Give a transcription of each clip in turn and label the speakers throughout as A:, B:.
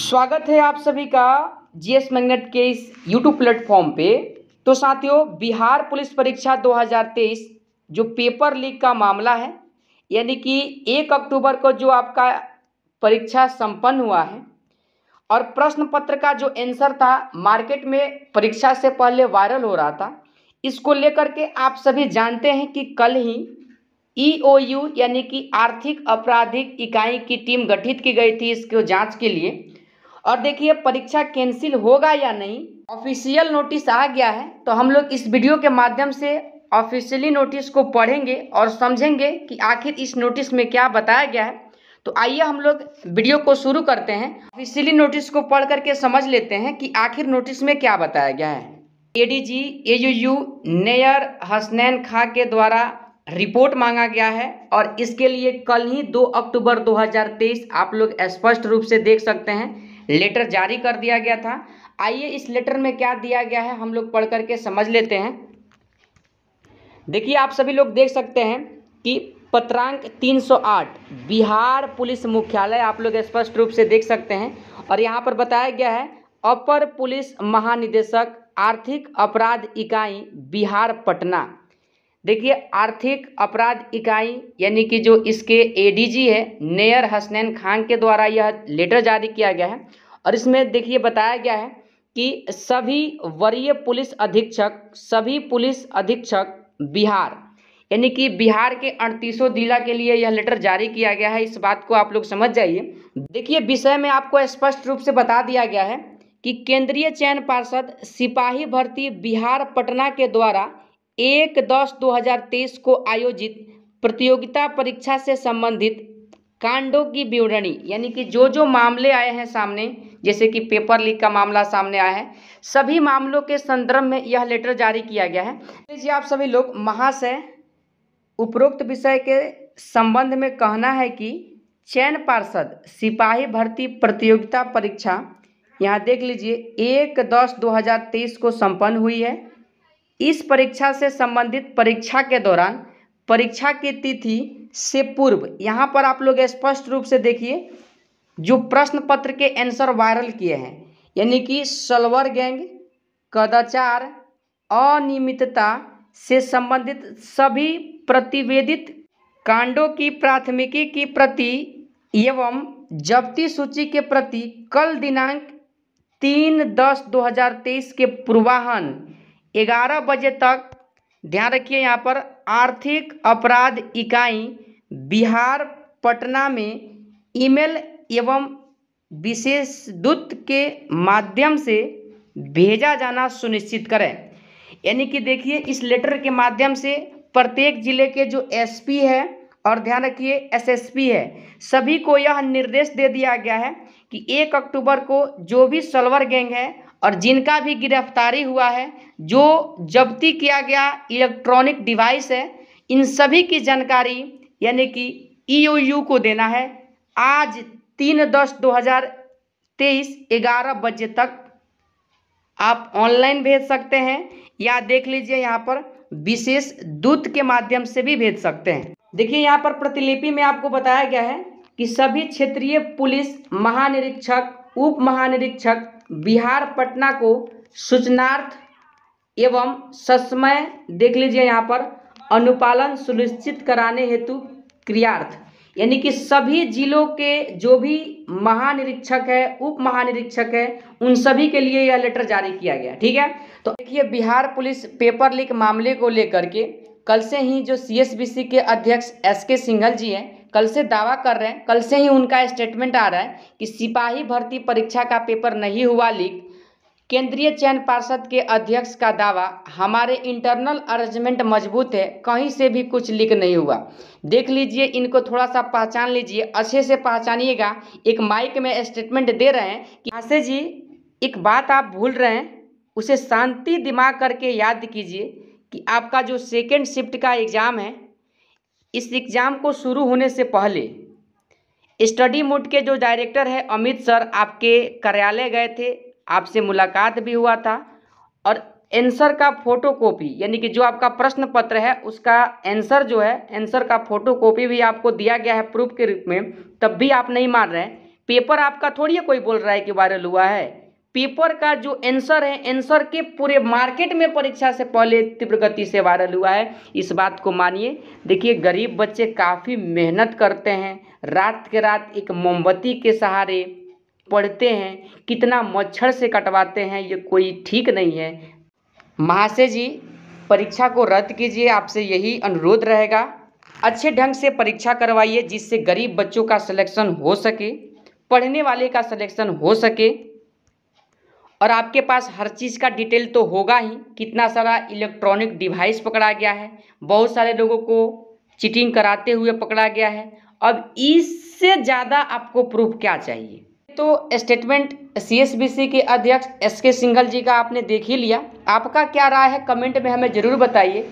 A: स्वागत है आप सभी का जीएस मैग्नेट के इस यूट्यूब प्लेटफॉर्म पे तो साथियों बिहार पुलिस परीक्षा 2023 जो पेपर लीक का मामला है यानी कि एक अक्टूबर को जो आपका परीक्षा संपन्न हुआ है और प्रश्न पत्र का जो आंसर था मार्केट में परीक्षा से पहले वायरल हो रहा था इसको लेकर के आप सभी जानते हैं कि कल ही यू e यानी कि आर्थिक आपराधिक इकाई की टीम गठित की गई थी इसको जांच के लिए और देखिए परीक्षा कैंसिल होगा या नहीं ऑफिशियल नोटिस आ गया है तो हम लोग इस वीडियो के माध्यम से ऑफिशियली नोटिस को पढ़ेंगे और समझेंगे कि आखिर इस नोटिस में क्या बताया गया है तो आइए हम लोग वीडियो को शुरू करते हैं ऑफिशियली नोटिस को पढ़ करके समझ लेते हैं कि आखिर नोटिस में क्या बताया गया है एडीजी एयूयू नेयर हसनैन खा के द्वारा रिपोर्ट मांगा गया है और इसके लिए कल ही 2 अक्टूबर 2023 आप लोग स्पष्ट रूप से देख सकते हैं लेटर जारी कर दिया गया था आइए इस लेटर में क्या दिया गया है हम लोग पढ़ करके समझ लेते हैं देखिए आप सभी लोग देख सकते हैं कि पत्रांक 308 बिहार पुलिस मुख्यालय आप लोग स्पष्ट रूप से देख सकते हैं और यहाँ पर बताया गया है अपर पुलिस महानिदेशक आर्थिक अपराध इकाई बिहार पटना देखिए आर्थिक अपराध इकाई यानी कि जो इसके एडीजी है नेयर हसनैन खान के द्वारा यह लेटर जारी किया गया है और इसमें देखिए बताया गया है कि सभी वरीय पुलिस अधीक्षक सभी पुलिस अधीक्षक बिहार यानी कि बिहार के अड़तीसों जिला के लिए यह लेटर जारी किया गया है इस बात को आप लोग समझ जाइए देखिए विषय में आपको स्पष्ट रूप से बता दिया गया है कि केंद्रीय चयन पार्षद सिपाही भर्ती बिहार पटना के द्वारा एक दस दो हजार तेईस को आयोजित प्रतियोगिता परीक्षा से संबंधित कांडों की विवरणी यानी कि जो जो मामले आए हैं सामने जैसे कि पेपर लीक का मामला सामने आया है सभी मामलों के संदर्भ में यह लेटर जारी किया गया है जी आप सभी लोग महाशय उपरोक्त विषय के संबंध में कहना है कि चयन पार्षद सिपाही भर्ती प्रतियोगिता परीक्षा यहाँ देख लीजिए एक दस दो हजार तेईस को संपन्न हुई है इस परीक्षा से संबंधित परीक्षा के दौरान परीक्षा की तिथि से पूर्व यहाँ पर आप लोग स्पष्ट रूप से देखिए जो प्रश्न पत्र के आंसर वायरल किए हैं यानी कि सलवर गैंग कदाचार अनियमितता से संबंधित सभी प्रतिवेदित कांडों की प्राथमिकी की प्रति एवं जब्ती सूची के प्रति कल दिनांक तीन दस दो हजार तेईस के पूर्वाहन ग्यारह बजे तक ध्यान रखिए यहाँ पर आर्थिक अपराध इकाई बिहार पटना में ईमेल एवं विशेष दूत के माध्यम से भेजा जाना सुनिश्चित करें यानी कि देखिए इस लेटर के माध्यम से प्रत्येक जिले के जो एसपी है और ध्यान रखिए एसएसपी है सभी को यह निर्देश दे दिया गया है कि एक अक्टूबर को जो भी सलवर गैंग है और जिनका भी गिरफ्तारी हुआ है जो जब्ती किया गया इलेक्ट्रॉनिक डिवाइस है इन सभी की जानकारी यानी कि ईओयू e को देना है आज तीन दस दो हज़ार तेईस ग्यारह बजे तक आप ऑनलाइन भेज सकते हैं या देख लीजिए यहाँ पर विशेष दूत के माध्यम से भी भेज सकते हैं देखिए यहाँ पर प्रतिलिपि में आपको बताया गया है कि सभी क्षेत्रीय पुलिस महानिरीक्षक उप महानिरीक्षक बिहार पटना को सूचनार्थ एवं सस्मय देख लीजिए यहाँ पर अनुपालन सुनिश्चित कराने हेतु क्रियार्थ यानी कि सभी जिलों के जो भी महानिरीक्षक है उप महानिरीक्षक है उन सभी के लिए यह लेटर जारी किया गया ठीक है तो देखिए बिहार पुलिस पेपर लीक मामले को लेकर के कल से ही जो सीएसबीसी के अध्यक्ष एस के सिंघल जी हैं कल से दावा कर रहे हैं कल से ही उनका स्टेटमेंट आ रहा है कि सिपाही भर्ती परीक्षा का पेपर नहीं हुआ लीक केंद्रीय चयन पार्षद के अध्यक्ष का दावा हमारे इंटरनल अरेंजमेंट मजबूत है कहीं से भी कुछ लीक नहीं हुआ देख लीजिए इनको थोड़ा सा पहचान लीजिए अच्छे से पहचानिएगा एक माइक में स्टेटमेंट दे रहे हैं कि आशे जी एक बात आप भूल रहे हैं उसे शांति दिमाग करके याद कीजिए कि आपका जो सेकेंड शिफ्ट का एग्ज़ाम है इस एग्ज़ाम को शुरू होने से पहले स्टडी मोड के जो डायरेक्टर है अमित सर आपके कार्यालय गए थे आपसे मुलाकात भी हुआ था और एंसर का फोटो कॉपी यानी कि जो आपका प्रश्न पत्र है उसका एंसर जो है एंसर का फोटो कॉपी भी आपको दिया गया है प्रूफ के रूप में तब भी आप नहीं मान रहे पेपर आपका थोड़ी है कोई बोल रहा है कि वायरल हुआ है पेपर का जो आंसर है आंसर के पूरे मार्केट में परीक्षा से पहले तीव्र गति से वायरल हुआ है इस बात को मानिए देखिए गरीब बच्चे काफ़ी मेहनत करते हैं रात के रात एक मोमबत्ती के सहारे पढ़ते हैं कितना मच्छर से कटवाते हैं ये कोई ठीक नहीं है महाशय जी परीक्षा को रद्द कीजिए आपसे यही अनुरोध रहेगा अच्छे ढंग से परीक्षा करवाइए जिससे गरीब बच्चों का सिलेक्शन हो सके पढ़ने वाले का सिलेक्शन हो सके और आपके पास हर चीज़ का डिटेल तो होगा ही कितना सारा इलेक्ट्रॉनिक डिवाइस पकड़ा गया है बहुत सारे लोगों को चीटिंग कराते हुए पकड़ा गया है अब इससे ज़्यादा आपको प्रूफ क्या चाहिए तो स्टेटमेंट सीएसबीसी के अध्यक्ष एस के सिंघल जी का आपने देख ही लिया आपका क्या राय है कमेंट में हमें ज़रूर बताइए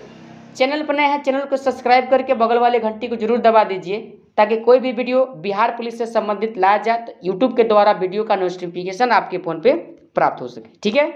A: चैनल पर नए हैं चैनल को सब्सक्राइब करके बगल वाले घंटी को जरूर दबा दीजिए ताकि कोई भी वीडियो बिहार पुलिस से संबंधित लाया जाए तो यूट्यूब के द्वारा वीडियो का नोटिफिकेशन आपके फ़ोन पे प्राप्त हो सके ठीक है